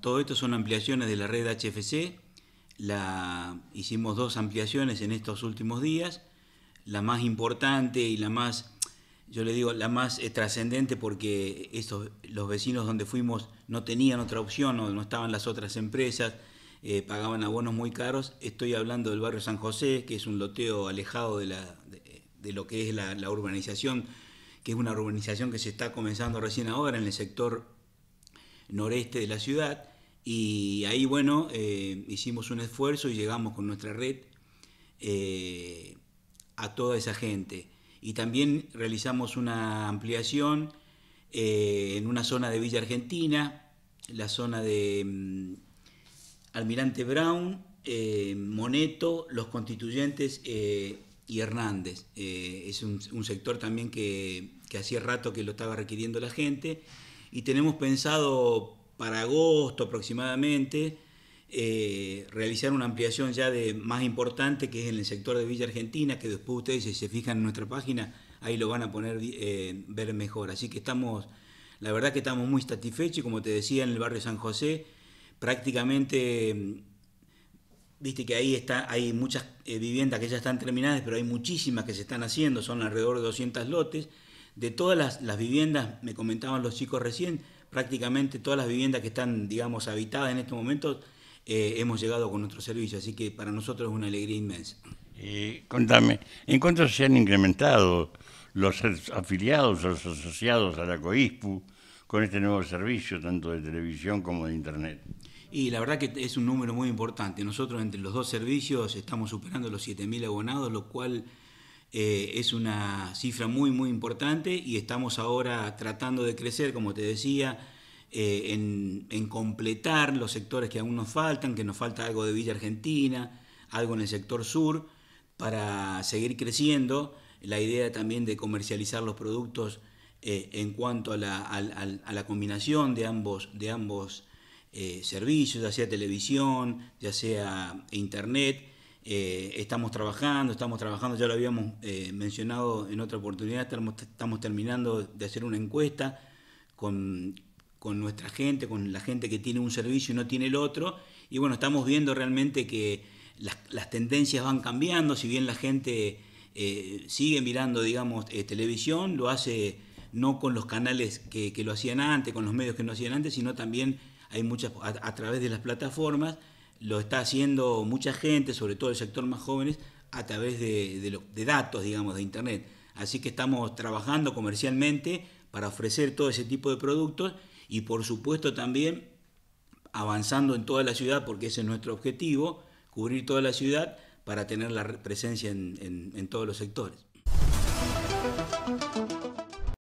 todo esto son ampliaciones de la red HFC. La, hicimos dos ampliaciones en estos últimos días. La más importante y la más, yo le digo, la más eh, trascendente porque estos, los vecinos donde fuimos no tenían otra opción, no, no estaban las otras empresas, eh, pagaban abonos muy caros. Estoy hablando del barrio San José, que es un loteo alejado de, lo que es la urbanización, que es una urbanización que se está comenzando recién ahora en el sector noreste de la ciudad y ahí, bueno, eh, hicimos un esfuerzo y llegamos con nuestra red eh, a toda esa gente. Y también realizamos una ampliación eh, en una zona de Villa Argentina, la zona de mm, Almirante Brown, Moneto, Los Constituyentes y Hernández. es un, sector también que, que hacía rato que lo estaba requiriendo la gente. Y tenemos pensado para agosto aproximadamente, eh, realizar una ampliación ya de más importante que es en el sector de Villa Argentina, que después ustedes si se fijan en nuestra página, ahí lo van a poner eh, ver mejor. Así que estamos, la verdad que estamos muy satisfechos, y como te decía, en el barrio San José, prácticamente, viste que ahí está, hay muchas eh, viviendas que ya están terminadas, pero hay muchísimas que se están haciendo, son alrededor de 200 lotes. De todas las viviendas, me comentaban los chicos recién, prácticamente todas las viviendas que están, digamos, habitadas en estos momento eh, hemos llegado con nuestro servicio, así que para nosotros es una alegría inmensa. Eh, contame, ¿en cuánto se han incrementado los afiliados, los asociados a la COISPU con este nuevo servicio, tanto de televisión como de Internet? Y la verdad que es un número muy importante. Nosotros entre los dos servicios estamos superando los 7.000 abonados, lo cual eh, es una cifra muy, muy importante y estamos ahora tratando de crecer, como te decía, eh, en, completar los sectores que aún nos faltan, que nos falta algo de Villa Argentina, algo en el sector sur, para seguir creciendo. La idea también de comercializar los productos eh, en cuanto a la, combinación de ambos, de ambos servicios, ya sea televisión, ya sea internet eh, estamos trabajando, estamos trabajando, ya lo habíamos eh, mencionado en otra oportunidad, estamos, terminando de hacer una encuesta con, nuestra gente, con la gente que tiene un servicio y no tiene el otro, y bueno, estamos viendo realmente que las, tendencias van cambiando, si bien la gente eh, sigue mirando, digamos, televisión, lo hace no con los canales que, lo hacían antes, con los medios que no hacían antes, sino también hay muchas a través de las plataformas, lo está haciendo mucha gente, sobre todo el sector más jóvenes, a través de, datos, digamos, de Internet. Así que estamos trabajando comercialmente para ofrecer todo ese tipo de productos y por supuesto también avanzando en toda la ciudad, porque ese es nuestro objetivo, cubrir toda la ciudad para tener la presencia en todos los sectores.